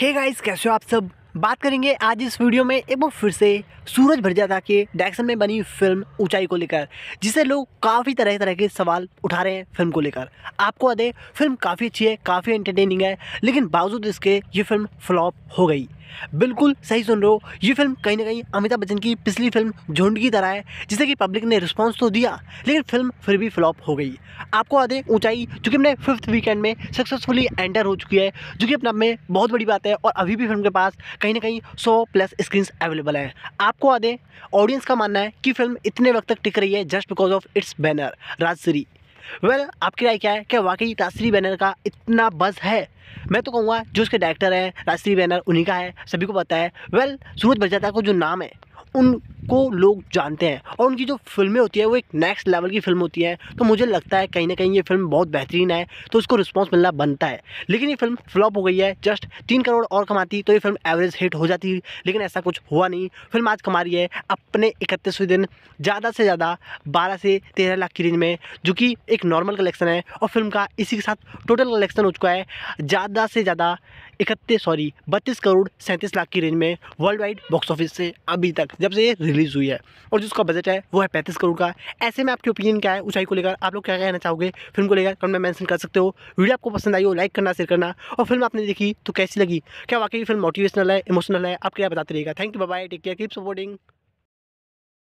हे hey guys कैसे हो आप सब बात करेंगे आज इस वीडियो में एक बार फिर से सूरज भरजादा के डायरेक्शन में बनी फिल्म ऊंचाई को लेकर जिसे लोग काफ़ी तरह तरह के सवाल उठा रहे हैं फिल्म को लेकर आपको अदे फिल्म काफ़ी अच्छी है काफ़ी एंटरटेनिंग है लेकिन बावजूद इसके ये फिल्म फ्लॉप हो गई बिल्कुल सही सुन रहे हो ये फिल्म कहीं ना कहीं अमिताभ बच्चन की पिछली फिल्म झुंड की तरह है जिसे कि पब्लिक ने रिस्पांस तो दिया लेकिन फिल्म फिर भी फ्लॉप हो गई आपको आधे ऊंचाई जो कि अपने फिफ्थ वीकेंड में सक्सेसफुली एंटर हो चुकी है जो कि अपने आप में बहुत बड़ी बात है और अभी भी फिल्म के पास कहीं ना कहीं सौ प्लस स्क्रीन अवेलेबल हैं आपको आदे ऑडियंस का मानना है कि फिल्म इतने वक्त तक टिक रही है just because of its banner Rajshri well well, आपकी राय क्या है क्या वाकई राजश्री बैनर का इतना बज़ है मैं तो कहूँगा जो उसके डायरेक्टर हैं राजश्री बैनर उन्हीं का है सभी को पता है वेल well, सूरज बजाता को जो नाम है उन को लोग जानते हैं और उनकी जो फिल्में होती है वो एक नेक्स्ट लेवल की फिल्म होती है तो मुझे लगता है कहीं ना कहीं ये फिल्म बहुत बेहतरीन है तो उसको रिस्पॉन्स मिलना बनता है लेकिन ये फिल्म फ्लॉप हो गई है जस्ट तीन करोड़ और कमाती तो ये फिल्म एवरेज हिट हो जाती लेकिन ऐसा कुछ हुआ नहीं फिल्म आज कमा रही है अपने इकतीसवें दिन ज़्यादा से ज़्यादा बारह से तेरह लाख की रेंज में जो कि एक नॉर्मल कलेक्शन है और फिल्म का इसी के साथ टोटल कलेक्शन हो चुका है ज़्यादा से ज़्यादा इकतीस सॉरी बत्तीस करोड़ सैंतीस लाख की रेंज में वर्ल्ड वाइड बॉक्स ऑफिस से अभी तक जब से ये रिलीज़ हुई है और जिसका बजट है वो है पैंतीस करोड़ का ऐसे में आपकी ओपिनियन क्या है ऊंचाई को लेकर आप लोग क्या कहना चाहोगे फिल्म को लेकर कमेंट में मैंशन कर सकते हो वीडियो आपको पसंद आई हो लाइक करना शेयर करना और फिल्म आपने देखी तो कैसी लगी क्या वाकई फिल्म मोटिवेशनल है इमोशनल है आप क्या बताते रहेगा thank you bye take care keep supporting